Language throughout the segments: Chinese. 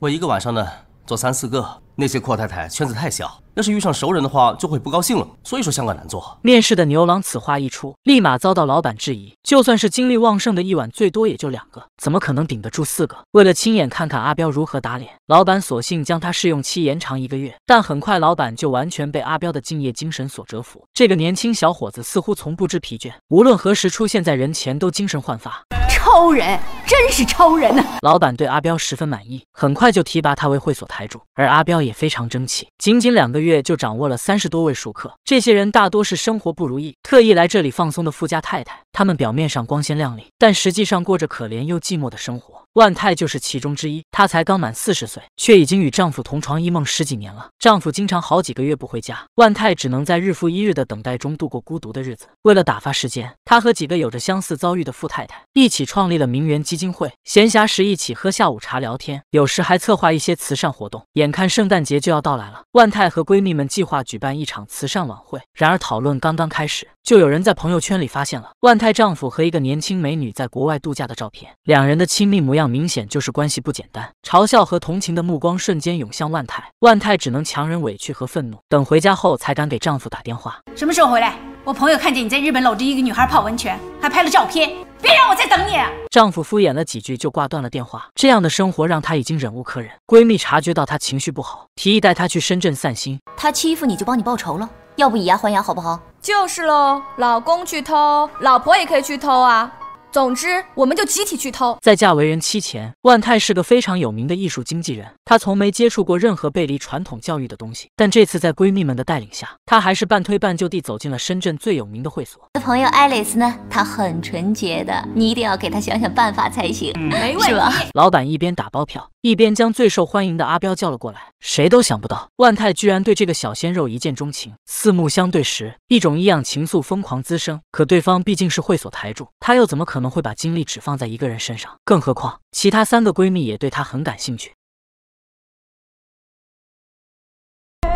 我一个晚上呢，做三四个。那些阔太太圈子太小，要是遇上熟人的话，就会不高兴了。所以说香港难做。面试的牛郎此话一出，立马遭到老板质疑。就算是精力旺盛的一晚，最多也就两个，怎么可能顶得住四个？为了亲眼看看阿彪如何打脸，老板索性将他试用期延长一个月。但很快，老板就完全被阿彪的敬业精神所折服。这个年轻小伙子似乎从不知疲倦，无论何时出现在人前，都精神焕发。超人。真是超人呐！老板对阿彪十分满意，很快就提拔他为会所台主。而阿彪也非常争气，仅仅两个月就掌握了三十多位熟客。这些人大多是生活不如意，特意来这里放松的富家太太。他们表面上光鲜亮丽，但实际上过着可怜又寂寞的生活。万泰就是其中之一。她才刚满四十岁，却已经与丈夫同床异梦十几年了。丈夫经常好几个月不回家，万泰只能在日复一日的等待中度过孤独的日子。为了打发时间，她和几个有着相似遭遇的富太太一起创立了名媛鸡。基金会闲暇时一起喝下午茶聊天，有时还策划一些慈善活动。眼看圣诞节就要到来了，万泰和闺蜜们计划举办一场慈善晚会。然而讨论刚刚开始，就有人在朋友圈里发现了万泰丈夫和一个年轻美女在国外度假的照片，两人的亲密模样明显就是关系不简单。嘲笑和同情的目光瞬间涌向万泰，万泰只能强忍委屈和愤怒。等回家后才敢给丈夫打电话。什么时候回来？我朋友看见你在日本搂着一个女孩泡温泉，还拍了照片。别让我再等你！丈夫敷衍了几句就挂断了电话。这样的生活让她已经忍无可忍。闺蜜察觉到她情绪不好，提议带她去深圳散心。她欺负你就帮你报仇了，要不以牙还牙好不好？就是喽，老公去偷，老婆也可以去偷啊。总之，我们就集体去偷。在嫁为人妻前，万泰是个非常有名的艺术经纪人，他从没接触过任何背离传统教育的东西。但这次在闺蜜们的带领下，他还是半推半就地走进了深圳最有名的会所。的朋友爱丽丝呢？她很纯洁的，你一定要给她想想办法才行。没问题。老板一边打包票，一边将最受欢迎的阿彪叫了过来。谁都想不到，万泰居然对这个小鲜肉一见钟情。四目相对时，一种异样情愫疯狂滋生。可对方毕竟是会所台柱，他又怎么可能会把精力只放在一个人身上？更何况，其他三个闺蜜也对他很感兴趣。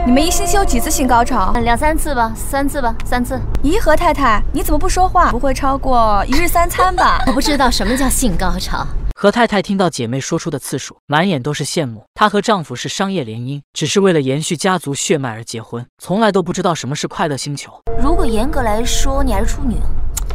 你们一星期有几次性高潮？两三次吧，三次吧，三次。怡和太太，你怎么不说话？不会超过一日三餐吧？我不知道什么叫性高潮。何太太听到姐妹说出的次数，满眼都是羡慕。她和丈夫是商业联姻，只是为了延续家族血脉而结婚，从来都不知道什么是快乐星球。如果严格来说，你还是处女。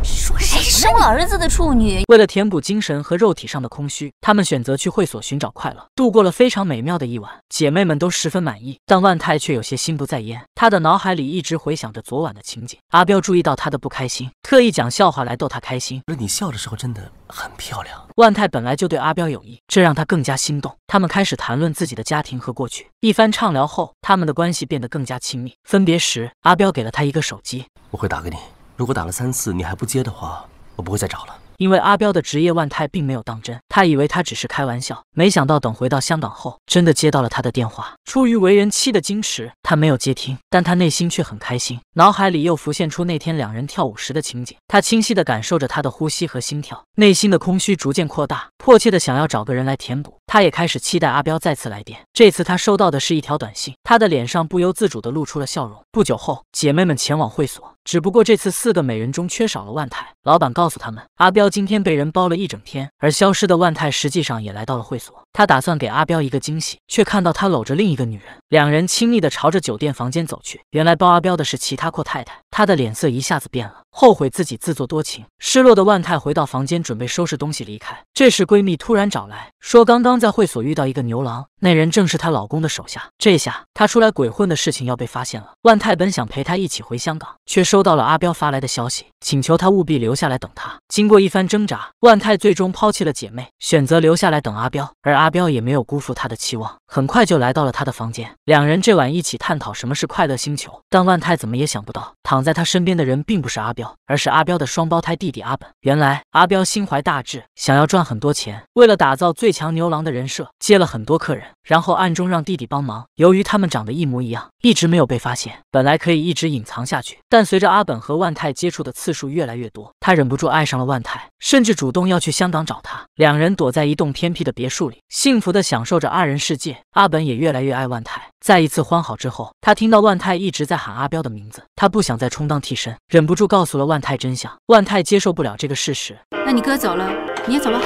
说谁生儿子的处女？为了填补精神和肉体上的空虚，他们选择去会所寻找快乐，度过了非常美妙的一晚。姐妹们都十分满意，但万泰却有些心不在焉。他的脑海里一直回想着昨晚的情景。阿彪注意到他的不开心，特意讲笑话来逗他开心。你笑的时候真的很漂亮。万泰本来就对阿彪有意，这让他更加心动。他们开始谈论自己的家庭和过去，一番畅聊后，他们的关系变得更加亲密。分别时，阿彪给了他一个手机，我会打给你。如果打了三次你还不接的话，我不会再找了。因为阿彪的职业万泰并没有当真，他以为他只是开玩笑，没想到等回到香港后真的接到了他的电话。出于为人妻的矜持，他没有接听，但他内心却很开心，脑海里又浮现出那天两人跳舞时的情景。他清晰的感受着他的呼吸和心跳，内心的空虚逐渐扩大，迫切的想要找个人来填补。他也开始期待阿彪再次来电。这次他收到的是一条短信，他的脸上不由自主的露出了笑容。不久后，姐妹们前往会所，只不过这次四个美人中缺少了万泰。老板告诉他们，阿彪今天被人包了一整天，而消失的万泰实际上也来到了会所。他打算给阿彪一个惊喜，却看到他搂着另一个女人，两人亲密地朝着酒店房间走去。原来包阿彪的是其他阔太太，她的脸色一下子变了，后悔自己自作多情。失落的万泰回到房间，准备收拾东西离开。这时闺蜜突然找来说，刚刚在会所遇到一个牛郎。那人正是她老公的手下，这下她出来鬼混的事情要被发现了。万泰本想陪她一起回香港，却收到了阿彪发来的消息，请求她务必留下来等她。经过一番挣扎，万泰最终抛弃了姐妹，选择留下来等阿彪，而阿彪也没有辜负她的期望。很快就来到了他的房间，两人这晚一起探讨什么是快乐星球。但万泰怎么也想不到，躺在他身边的人并不是阿彪，而是阿彪的双胞胎弟弟阿本。原来阿彪心怀大志，想要赚很多钱，为了打造最强牛郎的人设，接了很多客人，然后暗中让弟弟帮忙。由于他们长得一模一样。一直没有被发现，本来可以一直隐藏下去，但随着阿本和万泰接触的次数越来越多，他忍不住爱上了万泰，甚至主动要去香港找他。两人躲在一栋偏僻的别墅里，幸福地享受着二人世界。阿本也越来越爱万泰。再一次欢好之后，他听到万泰一直在喊阿彪的名字，他不想再充当替身，忍不住告诉了万泰真相。万泰接受不了这个事实，那你哥走了，你也走吧。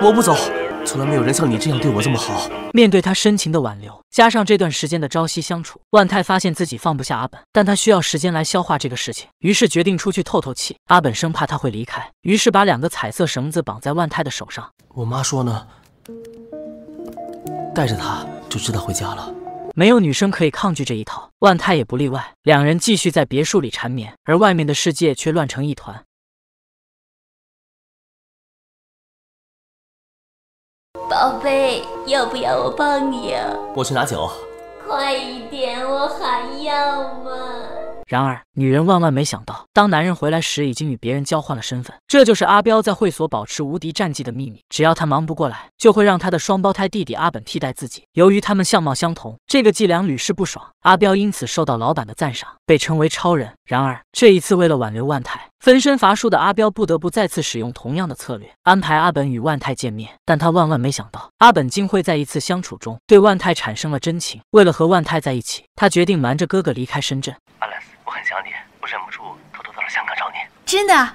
我不走。从来没有人像你这样对我这么好。面对他深情的挽留，加上这段时间的朝夕相处，万泰发现自己放不下阿本，但他需要时间来消化这个事情，于是决定出去透透气。阿本生怕他会离开，于是把两个彩色绳子绑在万泰的手上。我妈说呢，带着他就知道回家了。没有女生可以抗拒这一套，万泰也不例外。两人继续在别墅里缠绵，而外面的世界却乱成一团。宝贝，要不要我抱你啊？我去拿酒，快一点，我还要嘛。然而。女人万万没想到，当男人回来时，已经与别人交换了身份。这就是阿彪在会所保持无敌战绩的秘密。只要他忙不过来，就会让他的双胞胎弟弟阿本替代自己。由于他们相貌相同，这个伎俩屡试不爽。阿彪因此受到老板的赞赏，被称为超人。然而这一次，为了挽留万泰，分身乏术的阿彪不得不再次使用同样的策略，安排阿本与万泰见面。但他万万没想到，阿本竟会在一次相处中对万泰产生了真情。为了和万泰在一起，他决定瞒着哥哥离开深圳。找你，我忍不住偷偷到了香港找你。真的？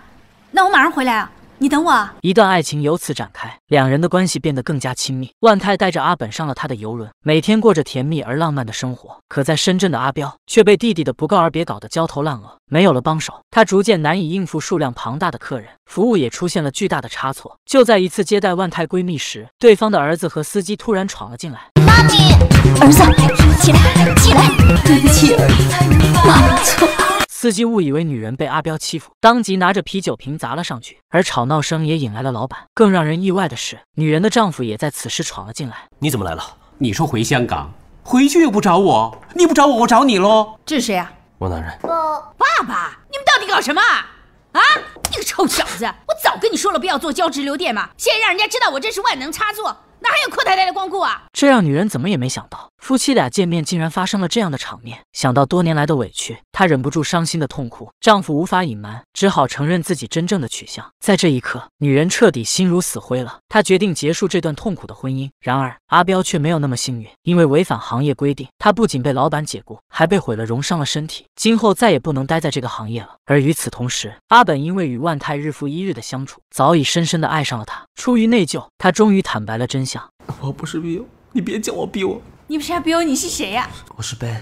那我马上回来啊！你等我。一段爱情由此展开，两人的关系变得更加亲密。万泰带着阿本上了他的游轮，每天过着甜蜜而浪漫的生活。可在深圳的阿彪却被弟弟的不告而别搞得焦头烂额，没有了帮手，他逐渐难以应付数量庞大的客人，服务也出现了巨大的差错。就在一次接待万泰闺蜜时，对方的儿子和司机突然闯了进来。妈咪，儿子，起来，起来，对不起，妈错。司机误以为女人被阿彪欺负，当即拿着啤酒瓶砸了上去，而吵闹声也引来了老板。更让人意外的是，女人的丈夫也在此时闯了进来。你怎么来了？你说回香港，回去又不找我，你不找我，我找你喽。这是谁啊？我男人。爸爸，你们到底搞什么啊？啊，你个臭小子，我早跟你说了不要做交直流电嘛，现在让人家知道我这是万能插座，哪还有阔太太的光顾啊？这让女人怎么也没想到。夫妻俩见面，竟然发生了这样的场面。想到多年来的委屈，她忍不住伤心的痛哭。丈夫无法隐瞒，只好承认自己真正的取向。在这一刻，女人彻底心如死灰了。她决定结束这段痛苦的婚姻。然而，阿彪却没有那么幸运，因为违反行业规定，他不仅被老板解雇，还被毁了容、伤了身体，今后再也不能待在这个行业了。而与此同时，阿本因为与万泰日复一日的相处，早已深深的爱上了他。出于内疚，他终于坦白了真相：我不是逼我，你别叫我逼我。你不是 Bill，你是谁呀？我是 Ben，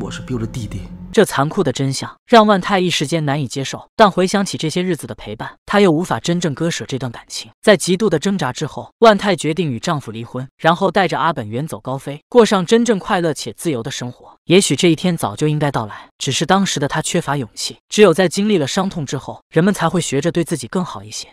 我是 Bill 的弟弟。这残酷的真相让万泰一时间难以接受，但回想起这些日子的陪伴，她又无法真正割舍这段感情。在极度的挣扎之后，万泰决定与丈夫离婚，然后带着阿本远走高飞，过上真正快乐且自由的生活。也许这一天早就应该到来，只是当时的她缺乏勇气。只有在经历了伤痛之后，人们才会学着对自己更好一些。